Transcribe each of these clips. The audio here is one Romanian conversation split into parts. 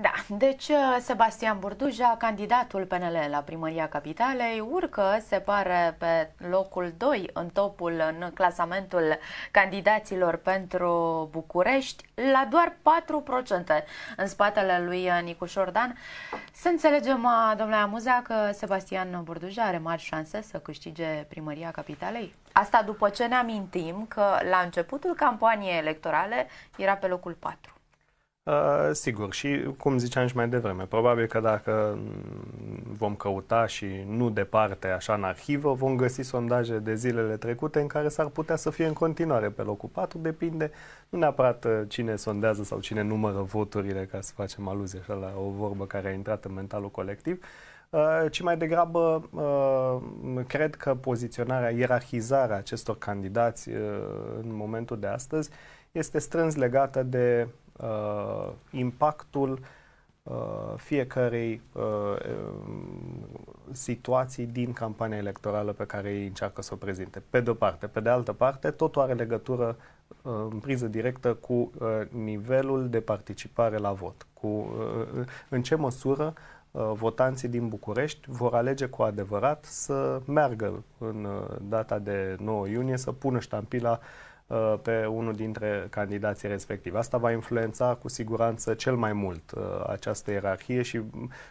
Da, deci uh, Sebastian Burduja, candidatul PNL la primăria capitalei, urcă, se pare, pe locul 2 în topul, în clasamentul candidaților pentru București, la doar 4% în spatele lui uh, Nicușor Dan. Să înțelegem, uh, domnule Amuza, că Sebastian Burduja are mari șanse să câștige primăria capitalei? Asta după ce ne amintim că la începutul campaniei electorale era pe locul 4. Uh, sigur, și cum ziceam și mai devreme, probabil că dacă mm, vom căuta și nu departe, așa în arhivă, vom găsi sondaje de zilele trecute în care s-ar putea să fie în continuare pe locul 4, depinde nu neapărat uh, cine sondează sau cine numără voturile, ca să facem aluzie așa la o vorbă care a intrat în mentalul colectiv, uh, ci mai degrabă uh, cred că poziționarea, ierarhizarea acestor candidați uh, în momentul de astăzi este strâns legată de uh, impactul uh, fiecarei uh, situații din campania electorală pe care ei încearcă să o prezinte. Pe de-o parte. Pe de altă parte, totul are legătură uh, în priză directă cu uh, nivelul de participare la vot. Cu, uh, în ce măsură uh, votanții din București vor alege cu adevărat să meargă în uh, data de 9 iunie, să pună ștampila uh, Uh, pe unul dintre candidații respectivi. Asta va influența cu siguranță cel mai mult uh, această ierarhie și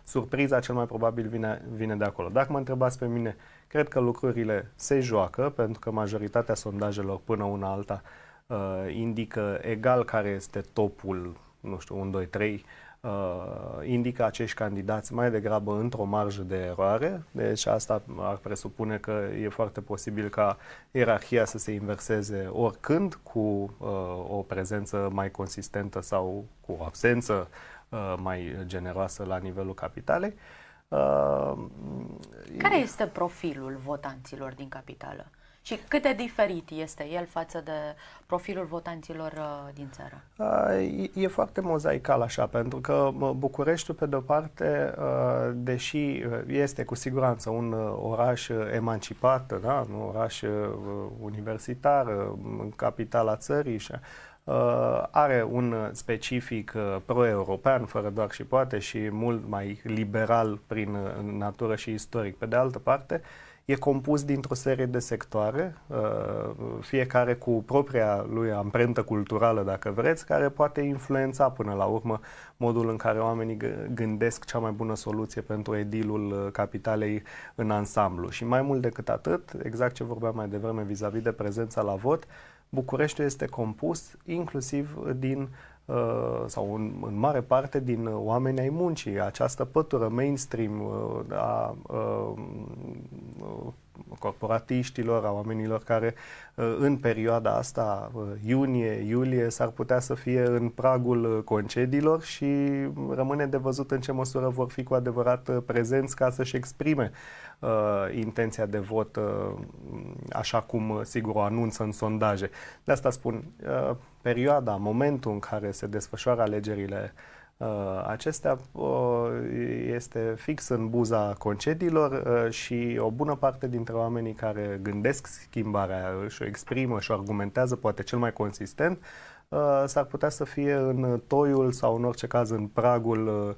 surpriza cel mai probabil vine, vine de acolo. Dacă mă întrebați pe mine, cred că lucrurile se joacă pentru că majoritatea sondajelor până una alta uh, indică egal care este topul, nu știu, 1, 2, 3 uh, indică acești candidați mai degrabă într-o marjă de eroare, deci asta ar presupune că e foarte posibil ca ierarhia să se inverseze oricând cu uh, o prezență mai consistentă sau cu o absență uh, mai generoasă la nivelul capitalei. Uh, Care este profilul votanților din capitală? Și cât de diferit este el față de profilul votanților uh, din țară? E, e foarte mozaical așa, pentru că Bucureștiul, pe de-o parte, uh, deși uh, este cu siguranță un oraș emancipat, da? un oraș universitar, capitala țării și are un specific pro-european, fără doar și poate, și mult mai liberal prin natură și istoric. Pe de altă parte, E compus dintr-o serie de sectoare, uh, fiecare cu propria lui amprentă culturală, dacă vreți, care poate influența până la urmă modul în care oamenii gândesc cea mai bună soluție pentru edilul uh, capitalei în ansamblu. Și mai mult decât atât, exact ce vorbeam mai devreme vis-a-vis de prezența la vot, Bucureștiul este compus inclusiv din Uh, sau în, în mare parte din uh, oamenii ai muncii, această pătură mainstream uh, a, a, a corporatiștilor, a oamenilor care uh, în perioada asta, uh, iunie-iulie, s-ar putea să fie în pragul uh, concediilor și rămâne de văzut în ce măsură vor fi cu adevărat prezenți ca să-și exprime uh, intenția de vot, uh, așa cum sigur o anunță în sondaje. De asta spun, uh, perioada, momentul în care se desfășoară alegerile uh, Uh, acestea uh, este fix în buza concediilor uh, și o bună parte dintre oamenii care gândesc schimbarea și o exprimă și o argumentează poate cel mai consistent s-ar putea să fie în toiul sau în orice caz în pragul uh,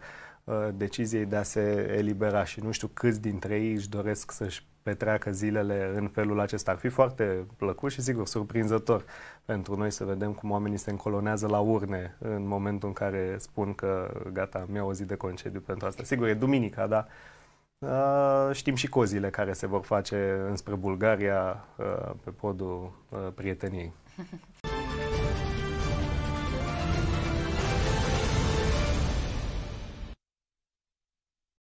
Uh, deciziei de a se elibera și nu știu câți dintre ei își doresc să-și petreacă zilele în felul acesta. Ar fi foarte plăcut și, sigur, surprinzător pentru noi să vedem cum oamenii se încolonează la urne în momentul în care spun că gata, mi-au o zi de concediu pentru asta. Sigur, e duminica, dar Uh, știm și cozile care se vor face înspre Bulgaria uh, pe podul uh, prieteniei.